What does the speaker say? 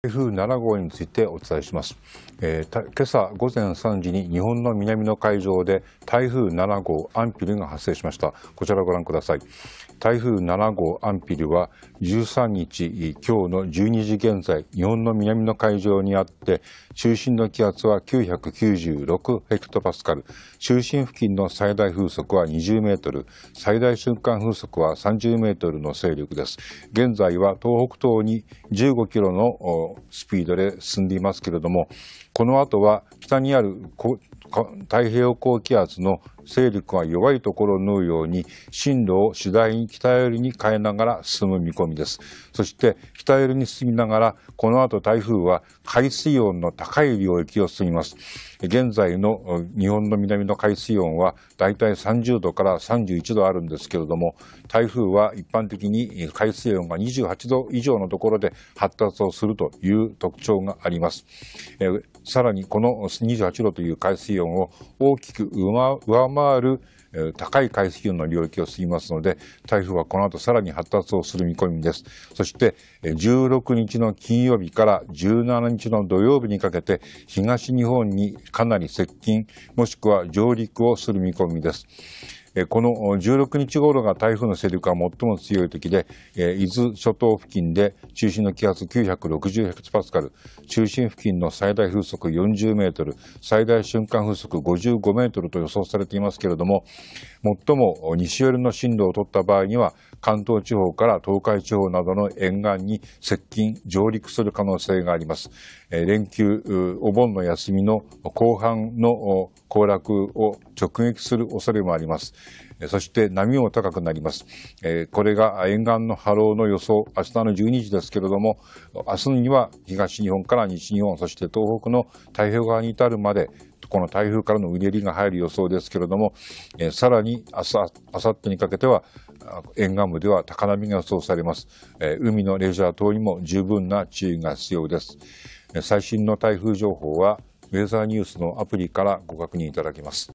台風7号についてお伝えします、えー、今朝午前3時に日本の南の海上で台風7号アンピルが発生しましたこちらをご覧ください台風7号アンピルは13日今日の12時現在日本の南の海上にあって中心の気圧は996ヘクトパスカル中心付近の最大風速は20メートル最大瞬間風速は30メートルの勢力です現在は東北東に15キロのスピードで進んでいますけれども、この後は北にある太平洋高気圧の勢力が弱いところを縫うように進路を次第に北寄りに変えながら進む見込みですそして北寄りに進みながらこの後台風は海水温の高い領域を進みます現在の日本の南の海水温はだいたい30度から31度あるんですけれども台風は一般的に海水温が28度以上のところで発達をするという特徴がありますさらにこの28度という海水温を大きく上回回る高い海水温の領域を過ぎますので、台風はこの後さらに発達をする見込みです。そして、16日の金曜日から17日の土曜日にかけて、東日本にかなり接近、もしくは上陸をする見込みです。えこの16日頃が台風の勢力が最も強い時で、え伊豆諸島付近で中心の気圧960ヘクトパスカル、中心付近の最大風速40メートル、最大瞬間風速55メートルと予想されていますけれども、最も西寄りの進路を取った場合には、関東地方から東海地方などの沿岸に接近、上陸する可能性があります。え連休、お盆の休みの後半の行楽を直撃する恐れもあります。そして波も高くなります。これが沿岸の波浪の予想、明日の12時ですけれども、明日には東日本から西日本、そして東北の太平洋側に至るまで、この台風からのうねりが入る予想ですけれども、さらに明日、あさってにかけては、沿岸部では高波が予想されます、海のレジャー等にも十分な注意が必要です。最新の台風情報は、ウェザーニュースのアプリからご確認いただけます。